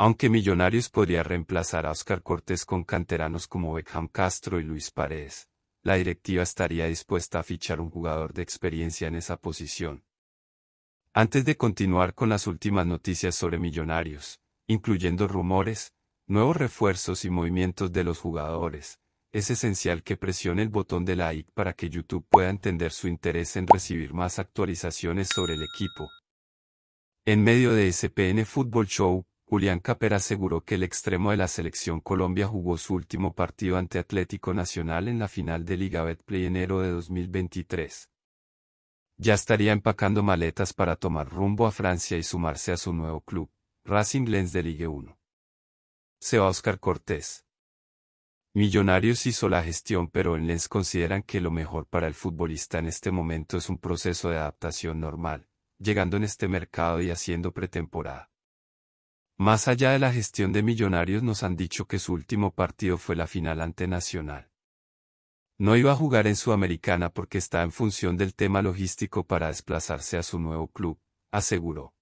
aunque Millonarios podría reemplazar a Oscar Cortés con canteranos como Beckham Castro y Luis Paredes, la directiva estaría dispuesta a fichar un jugador de experiencia en esa posición. Antes de continuar con las últimas noticias sobre Millonarios, incluyendo rumores, nuevos refuerzos y movimientos de los jugadores, es esencial que presione el botón de like para que YouTube pueda entender su interés en recibir más actualizaciones sobre el equipo. En medio de SPN Football Show, Julián Capera aseguró que el extremo de la selección Colombia jugó su último partido ante Atlético Nacional en la final de Liga Betplay enero de 2023. Ya estaría empacando maletas para tomar rumbo a Francia y sumarse a su nuevo club, Racing Lens de Ligue 1. Se va Oscar Cortés. Millonarios hizo la gestión pero en Lens consideran que lo mejor para el futbolista en este momento es un proceso de adaptación normal, llegando en este mercado y haciendo pretemporada. Más allá de la gestión de Millonarios nos han dicho que su último partido fue la final ante Nacional. No iba a jugar en Sudamericana porque está en función del tema logístico para desplazarse a su nuevo club, aseguró.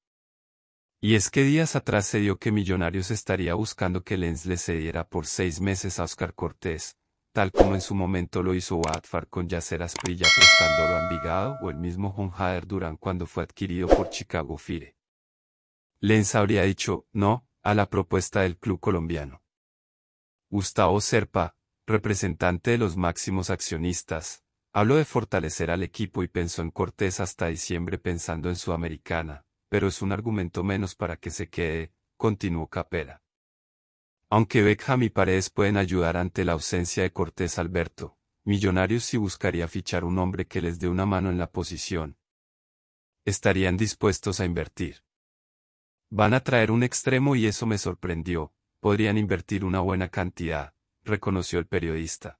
Y es que días atrás se dio que Millonarios estaría buscando que Lenz le cediera por seis meses a Oscar Cortés, tal como en su momento lo hizo Watford con Yacer Asprilla prestándolo a Envigado o el mismo John Hader Durán cuando fue adquirido por Chicago Fire. Lenz habría dicho no a la propuesta del club colombiano. Gustavo Serpa, representante de los máximos accionistas, habló de fortalecer al equipo y pensó en Cortés hasta diciembre pensando en americana, pero es un argumento menos para que se quede, continuó Capera. Aunque Beckham y Paredes pueden ayudar ante la ausencia de Cortés Alberto, Millonarios si buscaría fichar un hombre que les dé una mano en la posición. Estarían dispuestos a invertir. Van a traer un extremo y eso me sorprendió, podrían invertir una buena cantidad, reconoció el periodista.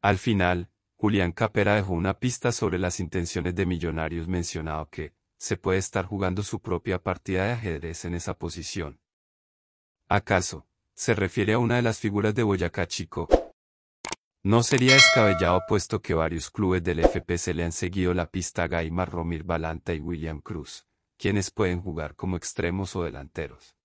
Al final, Julián Capera dejó una pista sobre las intenciones de Millonarios mencionado que, se puede estar jugando su propia partida de ajedrez en esa posición. ¿Acaso, se refiere a una de las figuras de Boyacá Chico? No sería descabellado puesto que varios clubes del se le han seguido la pista a Gaimar Romir Balanta y William Cruz quienes pueden jugar como extremos o delanteros.